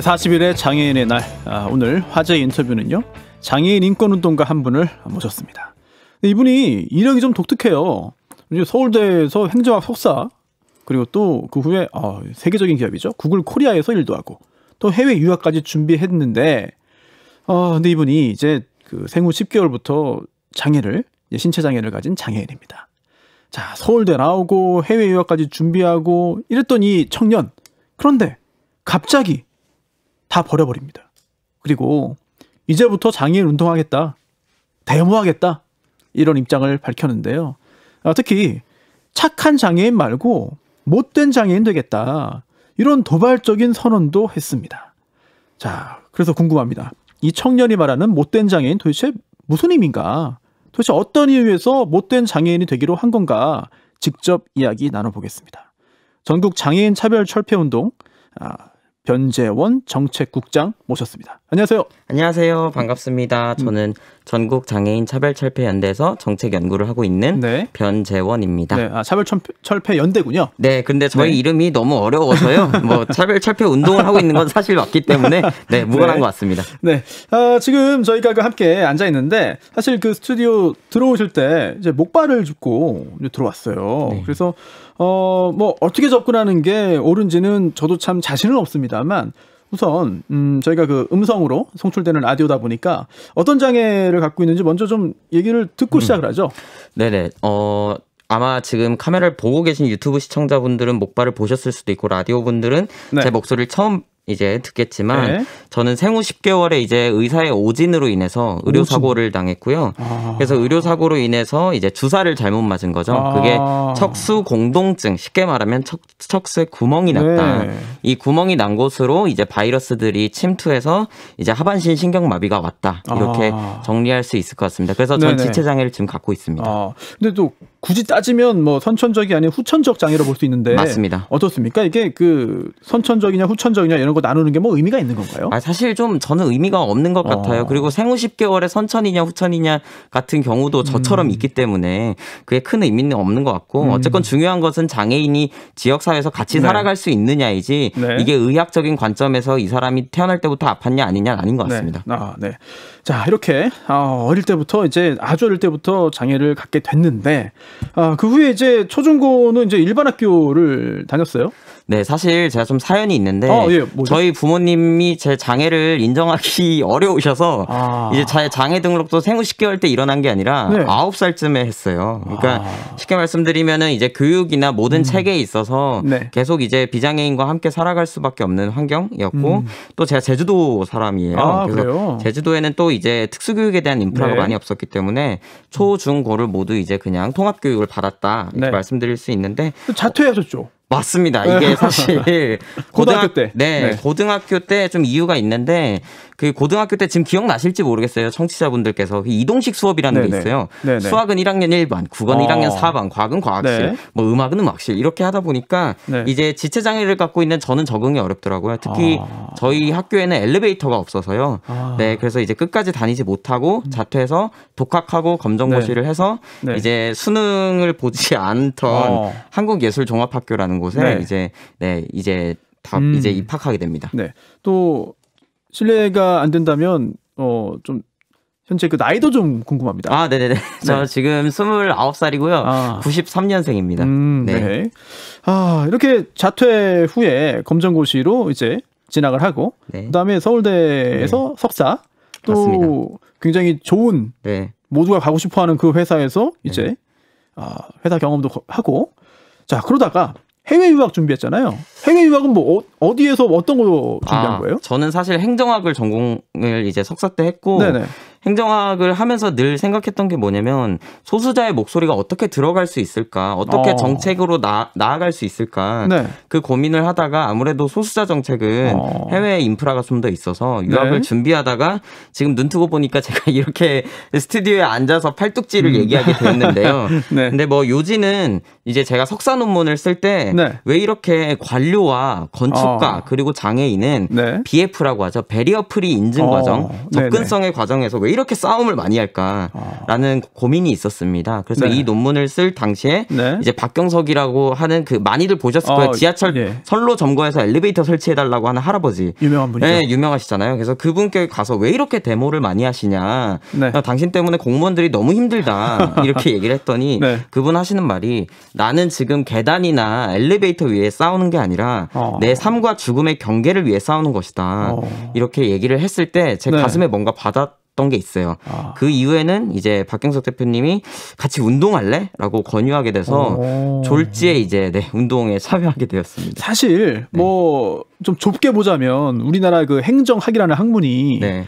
제41회 장애인의 날 아, 오늘 화제 인터뷰는요 장애인 인권운동가 한 분을 모셨습니다. 이분이 이력이 좀 독특해요. 서울대에서 행정학 석사 그리고 또 그 후에 어, 세계적인 기업이죠 구글 코리아에서 일도 하고 또 해외 유학까지 준비했는데 어, 근데 이분이 이제 그 생후 10개월부터 장애를 신체 장애를 가진 장애인입니다. 자 서울대 나오고 해외 유학까지 준비하고 이랬던 이 청년 그런데 갑자기 다 버려버립니다. 그리고 이제부터 장애인 운동하겠다, 데모하겠다 이런 입장을 밝혔는데요. 아, 특히 착한 장애인 말고 못된 장애인 되겠다 이런 도발적인 선언도 했습니다. 자, 그래서 궁금합니다. 이 청년이 말하는 못된 장애인 도대체 무슨 의미인가? 도대체 어떤 이유에서 못된 장애인이 되기로 한 건가? 직접 이야기 나눠보겠습니다. 전국 장애인 차별 철폐 운동 아, 변재원 정책국장 모셨습니다. 안녕하세요. 안녕하세요. 반갑습니다. 저는 전국 장애인 차별 철폐 연대에서 정책 연구를 하고 있는 네. 변재원입니다. 네, 아, 차별 철폐 연대군요. 네, 근데 저희 네. 이름이 너무 어려워서요. 뭐 차별 철폐 운동을 하고 있는 건 사실 맞기 때문에 네, 네. 무관한 것 같습니다. 네, 아, 지금 저희가 그 함께 앉아 있는데 사실 그 스튜디오 들어오실 때 이제 목발을 짚고 이제 들어왔어요. 네. 그래서 어뭐 어떻게 접근하는 게 옳은지는 저도 참 자신은 없습니다만. 우선 음, 저희가 그 음성으로 송출되는 라디오다 보니까 어떤 장애를 갖고 있는지 먼저 좀 얘기를 듣고 음. 시작을 하죠. 네네. 어 아마 지금 카메라를 보고 계신 유튜브 시청자분들은 목발을 보셨을 수도 있고 라디오 분들은 네. 제 목소리를 처음 이제 듣겠지만 네. 저는 생후 10개월에 이제 의사의 오진으로 인해서 의료 사고를 당했고요. 아. 그래서 의료 사고로 인해서 이제 주사를 잘못 맞은 거죠. 아. 그게 척수 공동증, 쉽게 말하면 척, 척수에 구멍이 네. 났다. 네. 이 구멍이 난 곳으로 이제 바이러스들이 침투해서 이제 하반신 신경마비가 왔다. 이렇게 아. 정리할 수 있을 것 같습니다. 그래서 전 지체 장애를 지금 갖고 있습니다. 아. 근데 또 굳이 따지면 뭐 선천적이 아닌 후천적 장애로 볼 수 있는데 맞습니다. 어떻습니까? 이게 그 선천적이냐 후천적이냐 이런 이런 나누는 게 뭐 의미가 있는 건가요? 아, 사실 좀 저는 의미가 없는 것 어. 같아요. 그리고 생후 10개월에 선천이냐 후천이냐 같은 경우도 저처럼 음. 있기 때문에 그게 큰 의미는 없는 것 같고 음. 어쨌건 중요한 것은 장애인이 지역 사회에서 같이 네. 살아갈 수 있느냐이지 네. 이게 의학적인 관점에서 이 사람이 태어날 때부터 아팠냐 아니냐 아닌 것 네. 같습니다. 네. 아, 네. 자, 이렇게 아, 어릴 때부터 이제 아주 어릴 때부터 장애를 갖게 됐는데 아, 그 후에 이제 초중고는 이제 일반 학교를 다녔어요. 네, 사실 제가 좀 사연이 있는데 아, 예, 저희 부모님이 제 장애를 인정하기 어려우셔서 아. 이제 제 장애 등록도 생후 10개월 때 일어난 게 아니라 네. 9살쯤에 했어요. 그러니까 아. 쉽게 말씀드리면은 이제 교육이나 모든 음. 체계에 있어서 네. 계속 이제 비장애인과 함께 살아갈 수밖에 없는 환경이었고 음. 또 제가 제주도 사람이에요. 아, 그래서 그래요? 제주도에는 또 이제 특수교육에 대한 인프라가 네. 많이 없었기 때문에 초, 중, 고를 모두 이제 그냥 통합교육을 받았다 이렇게 네. 말씀드릴 수 있는데 자퇴하셨죠? 맞습니다. 이게 사실 고등학교 때, 네, 네. 고등학교 때 좀 이유가 있는데 그 고등학교 때 지금 기억나실지 모르겠어요. 청취자분들께서 그 이동식 수업이라는 네네. 게 네, 네. 있어요. 네네. 네. 수학은 1학년 1반, 국어는 어. 1학년 아. 4반, 과학은 과학실, 네. 뭐 음악은 음악실 이렇게 하다 보니까 네. 이제 지체 장애를 갖고 있는 저는 적응이 어렵더라고요. 특히 아. 저희 학교에는 엘리베이터가 없어서요. 아. 네, 그래서 이제 끝까지 다니지 못하고 음. 자퇴해서 독학하고 검정고시를 해서 이제 수능을 보지 않던 어. 한국예술종합학교라는 이라 곳에 네. 이제 네 이제 다 음. 이제 입학하게 됩니다. 네. 또 실례가 안 된다면 어 좀 현재 그 나이도 좀 궁금합니다. 아, 네네네. 네. 저 지금 29살이고요. 아. 93년생입니다. 음, 네. 네. 아, 이렇게 자퇴 후에 검정고시로 이제 진학을 하고, 네. 그 다음에 서울대에서 네. 석사, 또 맞습니다. 굉장히 좋은, 네. 모두가 가고 싶어 하는 그 회사에서 이제, 네. 아, 회사 경험도 하고, 자, 그러다가 해외 유학 준비했잖아요. 해외 유학은 뭐 어, 디에서 어떤 거 준비한 아, 거예요? 저는 사실 행정학을 전공을 이제 석사 때 했고 네네. 행정학을 하면서 늘 생각했던 게 뭐냐면 소수자의 목소리가 어떻게 들어갈 수 있을까, 어떻게 어. 정책으로 나, 나아갈 수 있을까 네. 그 고민을 하다가 아무래도 소수자 정책은 어. 해외 인프라가 좀 더 있어서 유학을 네. 준비하다가 지금 눈뜨고 보니까 제가 이렇게 스튜디오에 앉아서 팔뚝질을 음. 얘기하게 되었는데요. 네. 근데 뭐 요지는 이제 제가 석사 논문을 쓸 때왜 네. 이렇게 관료와 건축가 어. 그리고 장애인은 네. BF라고 하죠. 베리어 프리 인증 어. 과정, 접근성의 과정에서 왜 이렇게 싸움을 많이 할까라는 아. 고민이 있었습니다. 그래서 네. 이 논문을 쓸 당시에 네. 이제 박경석이라고 하는 그 많이들 보셨을 어, 거예요. 아, 지하철 예. 선로 점거해서 엘리베이터 설치해달라고 하는 할아버지. 유명한 분이죠. 네, 유명하시잖아요. 그래서 그분께 가서 왜 이렇게 데모를 많이 하시냐. 네. 어, 당신 때문에 공무원들이 너무 힘들다. 이렇게 얘기를 했더니 네. 그분 하시는 말이 나는 지금 계단이나 엘리베이터 위에 싸우는 게 아니라 어. 내 삶과 죽음의 경계를 위해 싸우는 것이다. 어. 이렇게 얘기를 했을 때제 네. 가슴에 뭔가 받았 갔던 게 있어요. 아. 그 이후에는 이제 박경석 대표님이 같이 운동할래? 라고 권유하게 돼서 오. 졸지에 이제 네, 운동에 참여하게 되었습니다. 사실 뭐 네. 뭐좀 좁게 보자면 우리나라 그 행정학이라는 학문이 네.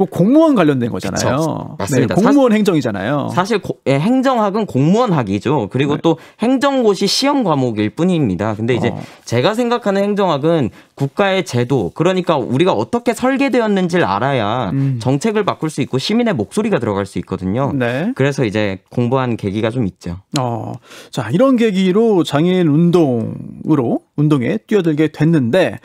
뭐 공무원 관련된 거잖아요. 그쵸. 네, 맞습니다. 네, 공무원 사... 행정이잖아요. 사실 고, 예, 행정학은 공무원학이죠. 그리고 네. 또 행정고시 시험 과목일 뿐입니다. 근데 이제 어. 제가 생각하는 행정학은 국가의 제도, 그러니까 우리가 어떻게 설계되었는지를 알아야 음. 정책을 바꿀 수 있고 시민의 목소리가 들어갈 수 있거든요. 네. 그래서 이제 공부한 계기가 좀 있죠. 어. 자, 이런 계기로 장애인 운동으로 운동에 뛰어들게 됐는데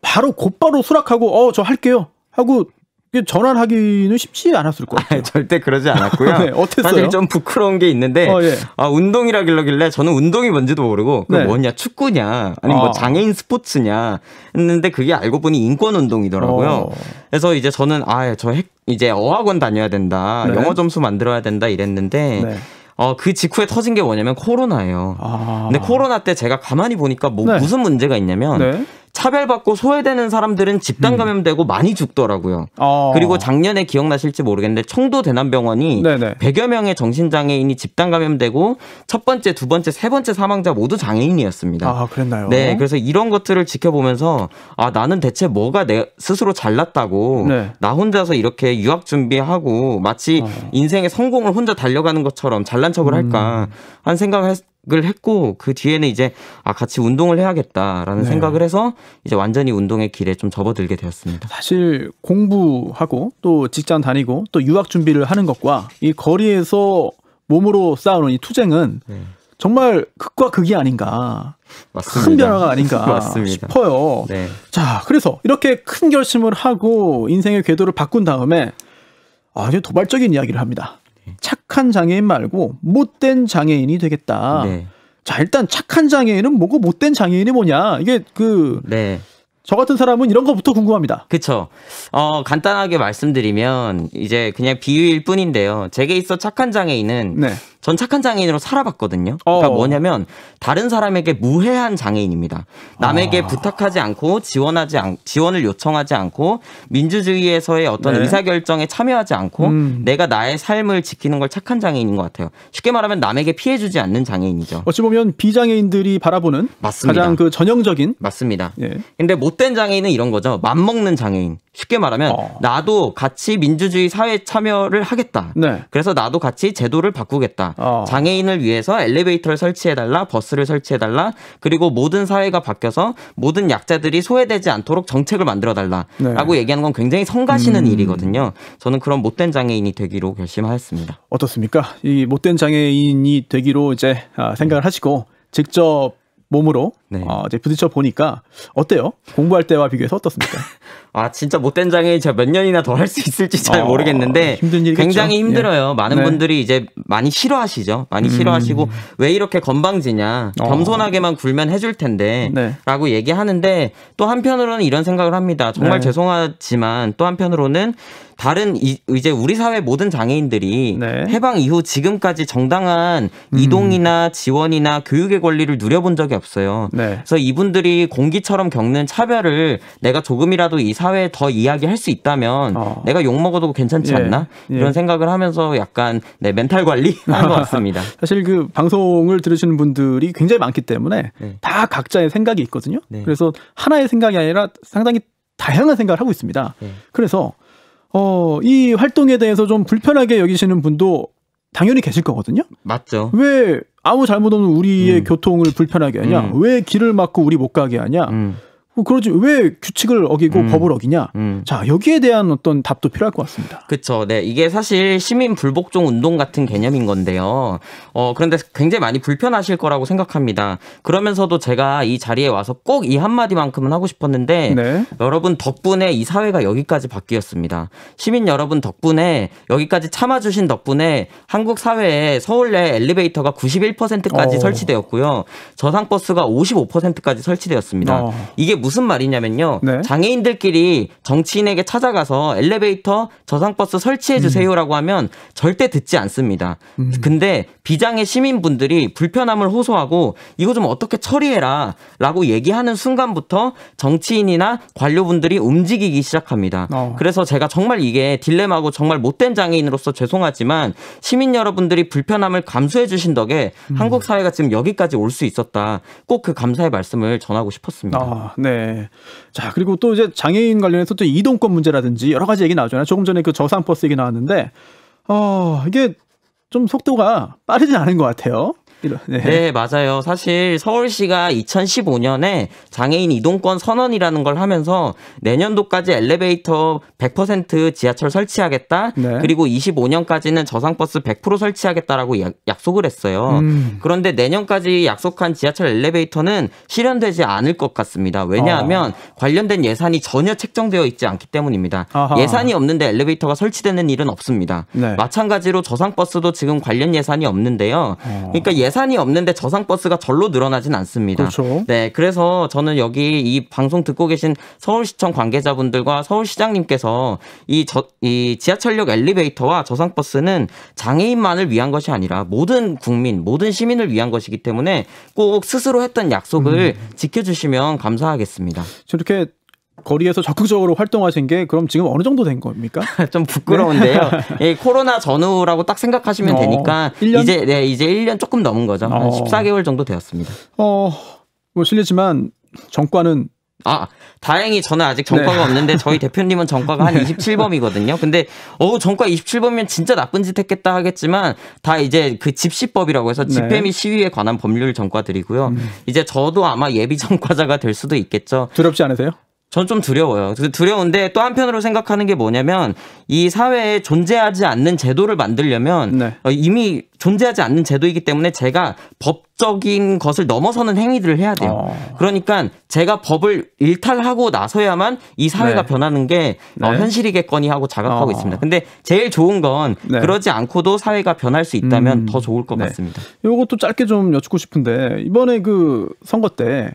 바로 곧바로 수락하고 어, 저 할게요. 하고 그 전환하기는 쉽지 않았을 거예요. 아, 절대 그러지 않았고요. 네, 어땠어요? 사실 좀 부끄러운 게 있는데 어, 예. 아, 운동이라길래 저는 운동이 뭔지도 모르고 그 네. 뭐냐 축구냐 아니면 아. 뭐 어. 장애인 스포츠냐 했는데 그게 알고 보니 인권 운동이더라고요. 어. 그래서 이제 저는 아저 이제 어학원 다녀야 된다, 네. 영어 점수 만들어야 된다 이랬는데. 네. 어, 그 직후에 터진 게 뭐냐면 코로나예요. 아. 근데 코로나 때 제가 가만히 보니까 뭐 네. 무슨 문제가 있냐면 네. 차별받고 소외되는 사람들은 집단 음. 감염되고 음. 많이 죽더라고요. 어. 그리고 작년에 기억나실지 모르겠는데 청도 대남병원이 네네. 100여 명의 정신장애인이 집단 감염되고 첫 번째, 두 번째, 세 번째 사망자 모두 장애인이었습니다. 아, 그랬나요? 네, 그래서 이런 것들을 지켜보면서 아, 나는 대체 뭐가 내 스스로 잘났다고 네. 나 혼자서 이렇게 유학 준비하고 마치 어. 인생의 성공을 혼자 달려가는 것처럼 잘난 척을 음. 할까 한 생각을 했, 을 했고 그 뒤에는 이제 아 같이 운동을 해야겠다라는 네. 생각을 해서 이제 완전히 운동의 길에 좀 접어들게 되었습니다. 사실 공부하고 또 직장 다니고 또 유학 준비를 하는 것과 이 거리에서 몸으로 싸우는 이 투쟁은 네. 정말 극과 극이 아닌가. 맞습니다. 큰 변화가 아닌가 맞습니다. 싶어요. 네. 자, 그래서 이렇게 큰 결심을 하고 인생의 궤도를 바꾼 다음에 아주 도발적인 이야기를 합니다. 착한 장애인 말고 못된 장애인이 되겠다. 네. 자 일단 착한 장애인은 뭐고 못된 장애인이 뭐냐 이게 그. 네. 저 같은 사람은 이런 것부터 궁금합니다. 그쵸. 어, 간단하게 말씀드리면, 이제 그냥 비유일 뿐인데요. 제게 있어 착한 장애인은 네. 전 착한 장애인으로 살아봤거든요. 그러니까 어. 뭐냐면 다른 사람에게 무해한 장애인입니다. 남에게 아. 부탁하지 않고 지원하지 않, 지원을 요청하지 않고 민주주의에서의 어떤 네. 의사결정에 참여하지 않고 음. 내가 나의 삶을 지키는 걸 착한 장애인인 것 같아요. 쉽게 말하면 남에게 피해주지 않는 장애인이죠. 어찌 보면 비장애인들이 바라보는 맞습니다. 가장 그 전형적인 맞습니다. 예. 근데 못된 장애인은 이런 거죠. 맘먹는 장애인. 쉽게 말하면 어. 나도 같이 민주주의 사회 참여를 하겠다. 네. 그래서 나도 같이 제도를 바꾸겠다. 어. 장애인을 위해서 엘리베이터를 설치해달라, 버스를 설치해달라, 그리고 모든 사회가 바뀌어서 모든 약자들이 소외되지 않도록 정책을 만들어달라라고 네. 얘기하는 건 굉장히 성가시는 음. 일이거든요. 저는 그런 못된 장애인이 되기로 결심하였습니다. 어떻습니까? 이 못된 장애인이 되기로 이제 아, 생각을 하시고 직접 몸으로 네. 어, 이제 부딪혀 보니까 어때요? 공부할 때와 비교해서 어떻습니까? 아 진짜 못된 장애인 제가 몇 년이나 더 할 수 있을지 잘 어, 모르겠는데 굉장히 힘들어요. 예. 많은 네. 분들이 이제 많이 싫어하시죠. 많이 음. 싫어하시고 왜 이렇게 건방지냐 어. 겸손하게만 굴면 해줄 텐데라고 네. 얘기하는데 또 한편으로는 이런 생각을 합니다. 정말 네. 죄송하지만 또 한편으로는 다른 이, 제 우리 사회 모든 장애인들이 네. 해방 이후 지금까지 정당한 음. 이동이나 지원이나 교육의 권리를 누려본 적이 없어요. 네. 그래서 이분들이 공기처럼 겪는 차별을 내가 조금이라도 이 사회에 더 이야기할 수 있다면 어. 내가 욕 먹어도 괜찮지 예. 않나 이런 예. 생각을 하면서 약간 네, 멘탈 관리한 것 같습니다. 사실 그 방송을 들으시는 분들이 굉장히 많기 때문에 네. 다 각자의 생각이 있거든요. 네. 그래서 하나의 생각이 아니라 상당히 다양한 생각을 하고 있습니다. 네. 그래서 어, 이 활동에 대해서 좀 불편하게 여기시는 분도 당연히 계실 거거든요. 맞죠. 왜 아무 잘못 없는 우리의 음. 교통을 불편하게 하냐? 음. 왜 길을 막고 우리 못 가게 하냐? 음. 어, 그러지 왜 규칙을 어기고 음. 법을 어기냐? 음. 자 여기에 대한 어떤 답도 필요할 것 같습니다. 그렇죠. 네 이게 사실 시민 불복종 운동 같은 개념인 건데요. 어 그런데 굉장히 많이 불편하실 거라고 생각합니다. 그러면서도 제가 이 자리에 와서 꼭 이 한마디만큼은 하고 싶었는데 네. 여러분 덕분에 이 사회가 여기까지 바뀌었습니다. 시민 여러분 덕분에 여기까지 참아주신 덕분에 한국 사회에 서울 내 엘리베이터가 91%까지 오. 어. 설치되었고요. 저상 버스가 55%까지 설치되었습니다. 오. 어. 이게 무슨 말이냐면요. 네. 장애인들끼리 정치인에게 찾아가서 엘리베이터 저상버스 설치해 주세요라고 음. 하면 절대 듣지 않습니다. 음. 근데 비장애 시민분들이 불편함을 호소하고 이거 좀 어떻게 처리해라라고 얘기하는 순간부터 정치인이나 관료분들이 움직이기 시작합니다. 어. 그래서 제가 정말 이게 딜레마고 정말 못된 장애인으로서 죄송하지만 시민 여러분들이 불편함을 감수해 주신 덕에 음. 한국 사회가 지금 여기까지 올 수 있었다. 꼭 그 감사의 말씀을 전하고 싶었습니다. 아, 네. 네. 자, 그리고 또 이제 장애인 관련해서 또 이동권 문제라든지 여러 가지 얘기 나오잖아요. 조금 전에 그 저상 버스 얘기 나왔는데, 어, 이게 좀 속도가 빠르진 않은 것 같아요. 네. 네. 맞아요. 사실 서울시가 2015년에 장애인 이동권 선언이라는 걸 하면서 내년도까지 엘리베이터 100% 지하철 설치하겠다. 네. 그리고 25년까지는 저상버스 100% 설치하겠다라고 약속을 했어요. 음. 그런데 내년까지 약속한 지하철 엘리베이터는 실현되지 않을 것 같습니다. 왜냐하면 어. 관련된 예산이 전혀 책정되어 있지 않기 때문입니다. 아하. 예산이 없는데 엘리베이터가 설치되는 일은 없습니다. 네. 마찬가지로 저상버스도 지금 관련 예산이 없는데요. 어. 그러니까 예 예산이 없는데 저상 버스가 절로 늘어나진 않습니다. 그렇죠. 네, 그래서 저는 여기 이 방송 듣고 계신 서울시청 관계자분들과 서울시장님께서 이, 저, 이 지하철역 엘리베이터와 저상 버스는 장애인만을 위한 것이 아니라 모든 국민, 모든 시민을 위한 것이기 때문에 꼭 스스로 했던 약속을 음. 지켜주시면 감사하겠습니다. 저렇게 거리에서 적극적으로 활동하신 게 그럼 지금 어느 정도 된 겁니까? 좀 부끄러운데요. 네. 예, 코로나 전후라고 딱 생각하시면 어, 되니까 1년? 이제 네, 이제 1년 조금 넘은 거죠. 어. 14개월 정도 되었습니다. 어, 뭐 실례지만 정과는 아, 다행히 저는 아직 정과가 네. 없는데 저희 대표님은 정과가 한 27범이거든요. 근데 어우, 정과 27범이면 진짜 나쁜 짓 했겠다 하겠지만 다 이제 그 집시법이라고 해서 네. 집회 및 시위에 관한 법률 전과들이고요 음. 이제 저도 아마 예비 전과자가될 수도 있겠죠. 두렵지 않으세요? 저는 좀 두려워요. 두려운데 또 한편으로 생각하는 게 뭐냐면 이 사회에 존재하지 않는 제도를 만들려면 네. 어, 이미 존재하지 않는 제도이기 때문에 제가 법적인 것을 넘어서는 행위들을 해야 돼요. 어. 그러니까 제가 법을 일탈하고 나서야만 이 사회가 네. 변하는 게 어, 네. 어, 현실이겠거니 하고 자각하고 어. 있습니다. 근데 제일 좋은 건 네. 그러지 않고도 사회가 변할 수 있다면 음. 더 좋을 것 네. 같습니다. 이것도 짧게 좀 여쭙고 싶은데 이번에 그 선거 때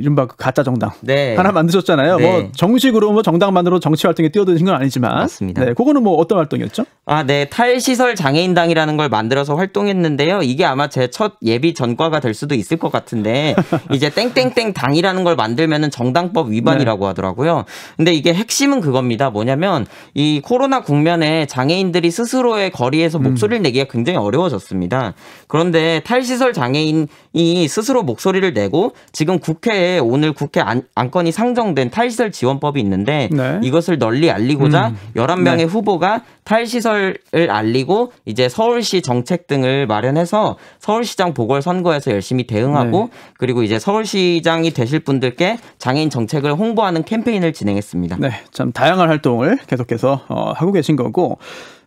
이른바 그 가짜 정당 네. 하나 만드셨잖아요. 뭐 네. 뭐 정식으로 뭐 정당만으로 정치 활동에 뛰어드신 건 아니지만, 맞습니다. 네, 그거는 뭐 어떤 활동이었죠? 아, 네, 탈시설 장애인당이라는 걸 만들어서 활동했는데요. 이게 아마 제 첫 예비 전과가 될 수도 있을 것 같은데, 이제 땡땡땡 당이라는 걸 만들면은 정당법 위반이라고 네. 하더라고요. 근데 이게 핵심은 그겁니다. 뭐냐면 이 코로나 국면에 장애인들이 스스로의 거리에서 음. 목소리를 내기가 굉장히 어려워졌습니다. 그런데 탈시설 장애인이 스스로 목소리를 내고 지금 국회에 오늘 국회 안, 건이 상정된 탈시설 지원법이 있는데 네. 이것을 널리 알리고자 음. 11명의 네. 후보가 탈시설을 알리고 이제 서울시 정책 등을 마련해서 서울시장 보궐선거에서 열심히 대응하고 네. 그리고 이제 서울시장이 되실 분들께 장애인 정책을 홍보하는 캠페인을 진행했습니다. 네, 참 다양한 활동을 계속해서 어, 하고 계신 거고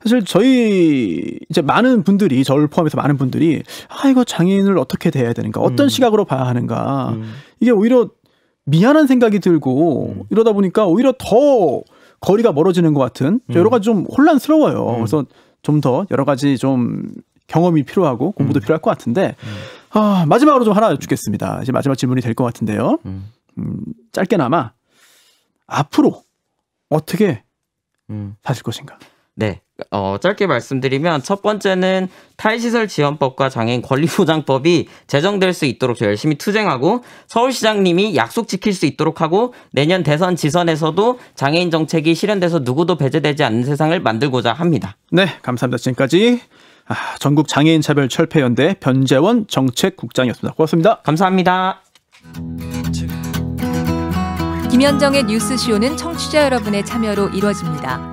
사실 저희 이제 많은 분들이 저를 포함해서 많은 분들이 아 이거 장애인을 어떻게 대해야 되는가 어떤 음. 시각으로 봐야 하는가 음. 이게 오히려 미안한 생각이 들고 음. 이러다 보니까 오히려 더 거리가 멀어지는 것 같은 음. 여러 가지 좀 혼란스러워요. 음. 그래서 좀 더 여러 가지 좀 경험이 필요하고 공부도 음. 필요할 것 같은데 아, 마지막으로 좀 하나 여쭙겠습니다. 이제 마지막 질문이 될 것 같은데요. 음, 짧게나마 앞으로 어떻게 사실 것인가? 네. 어, 짧게 말씀드리면 첫 번째는 탈시설 지원법과 장애인 권리보장법이 제정될 수 있도록 열심히 투쟁하고 서울시장님이 약속 지킬 수 있도록 하고 내년 대선 지선에서도 장애인 정책이 실현돼서 누구도 배제되지 않는 세상을 만들고자 합니다. 네, 감사합니다. 지금까지 아, 전국 장애인 차별 철폐 연대 변재원 정책국장이었습니다. 고맙습니다. 감사합니다. 김현정의 뉴스쇼는 청취자 여러분의 참여로 이루어집니다.